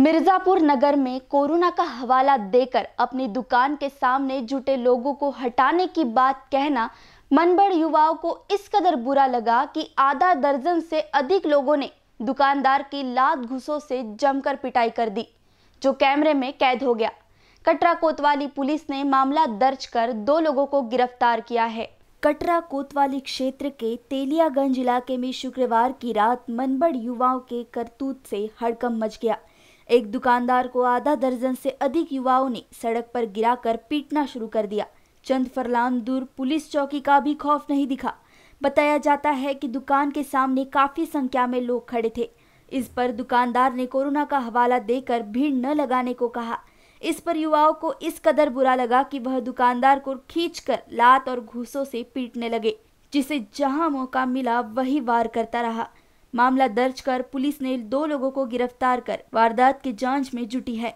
मिर्ज़ापुर नगर में कोरोना का हवाला देकर अपनी दुकान के सामने जुटे लोगों को हटाने की बात कहना मनबड़ युवाओं को इस कदर बुरा लगा कि आधा दर्जन से अधिक लोगों ने दुकानदार की लात घुसों से जमकर पिटाई कर दी जो कैमरे में कैद हो गया कटरा कोतवाली पुलिस ने मामला दर्ज कर दो लोगों को गिरफ्तार किया है कटरा कोतवाली क्षेत्र के तेलियागंज इलाके में शुक्रवार की रात मनबड़ युवाओं के करतूत से हड़कम मच गया एक दुकानदार को आधा दर्जन से अधिक युवाओं ने सड़क पर गिराकर पीटना शुरू कर दिया चंद फरलान दूर पुलिस चौकी का भी खौफ नहीं दिखा बताया जाता है कि दुकान के सामने काफी संख्या में लोग खड़े थे इस पर दुकानदार ने कोरोना का हवाला देकर भीड़ न लगाने को कहा इस पर युवाओं को इस कदर बुरा लगा कि वह दुकानदार को खींचकर लात और घूसों से पीटने लगे जिसे जहां मौका मिला वही वार करता रहा मामला दर्ज कर पुलिस ने दो लोगों को गिरफ्तार कर वारदात की जांच में जुटी है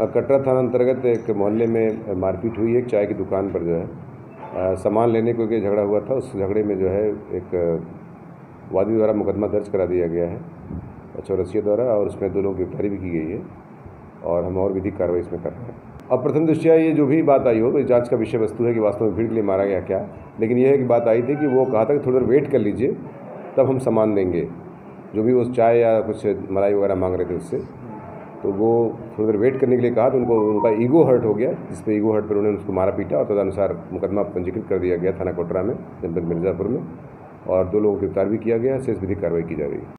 कटरा थाना अंतर्गत एक मोहल्ले में मारपीट हुई है एक चाय की दुकान पर जो है सामान लेने को के झगड़ा हुआ था उस झगड़े में जो है एक वादी द्वारा मुकदमा दर्ज करा दिया गया है चौरसिया द्वारा और उसमें दो की गिरफ्तारी भी की गई है और हम और विधिक कार्रवाई इसमें कर रहे हैं अब प्रथम दृष्टिया ये जो भी बात आई हो तो जांच का विषय वस्तु है कि वास्तव में भीड़ के लिए मारा गया क्या लेकिन यह है कि बात आई थी कि वो कहा था कि थोड़ी देर वेट कर लीजिए तब हम सामान देंगे जो भी वो चाय या कुछ मलाई वगैरह मांग रहे थे उससे तो वो थोड़ी देर वेट करने के लिए कहा तो उनको उनका ईगो हर्ट हो गया जिसपे ईगो हर्ट पर उन्होंने उसको मारा पीटा और तदनुसार मुकदमा पंजीकृत कर दिया गया थाना कोटरा में जनपद मिर्ज़ापुर में और दो लोगों को गिरफ्तार भी किया गया शेष विधिक कार्रवाई की जा रही है